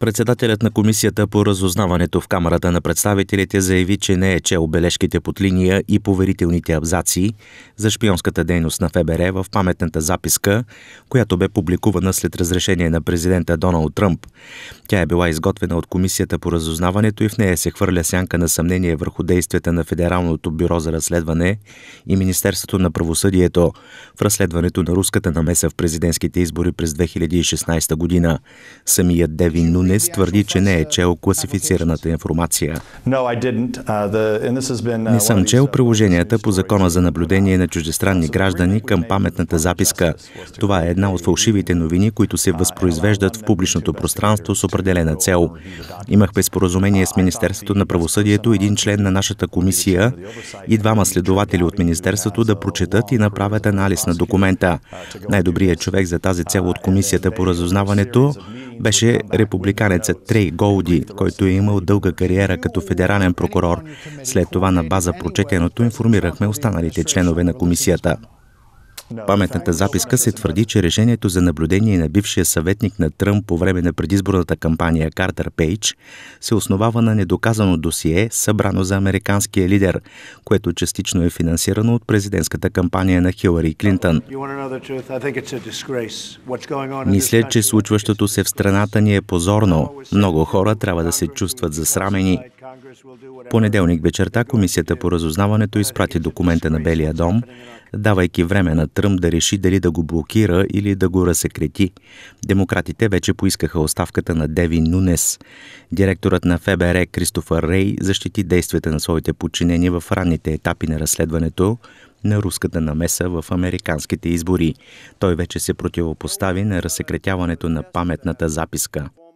Председателят на комисията по разузнаването в Камерата на представителите заяви, че не е чел бележките под линия и поверителните абзаци за шпионската дейност на ФБР в паметната записка, която бе публикувана след разрешение на президента Доналд Тръмп. Тя е била изготвена от комисията по разузнаването и в нея се хвърля сянка на съмнение върху действията на Федералното бюро за разследване и Министерството на правосъдието в разследването на руската намеса в президентските избори през 2016 година. Самият Девин Нун днес твърди, че не е чел класифицираната информация. Uh, uh, не съм чел uh, приложенията по закона за наблюдение на чуждестранни граждани към паметната записка. Това е една от фалшивите новини, които се възпроизвеждат в публичното пространство с определена цел. Имах безпоразумение с Министерството на правосъдието, един член на нашата комисия и двама следователи от Министерството да прочетат и направят анализ на документа. Най-добрият човек за тази цел от комисията по разузнаването беше републиканец американецът е Трей Голди, който е имал дълга кариера като федерален прокурор. След това на база прочетеното информирахме останалите членове на комисията паметната записка се твърди, че решението за наблюдение на бившия съветник на Тръмп по време на предизборната кампания Картер Пейдж се основава на недоказано досие, събрано за американския лидер, което частично е финансирано от президентската кампания на Хилари Клинтън. Мисля, че случващото се в страната ни е позорно. Много хора трябва да се чувстват засрамени. Понеделник вечерта Комисията по разузнаването изпрати документа на Белия дом, давайки време на Тръм да реши дали да го блокира или да го разсекрети. Демократите вече поискаха оставката на Девин Нунес. Директорът на ФБР Кристофър Рей защити действията на своите подчинени в ранните етапи на разследването, на руската намеса в американските избори. Той вече се противопостави на разсекретяването на паметната записка.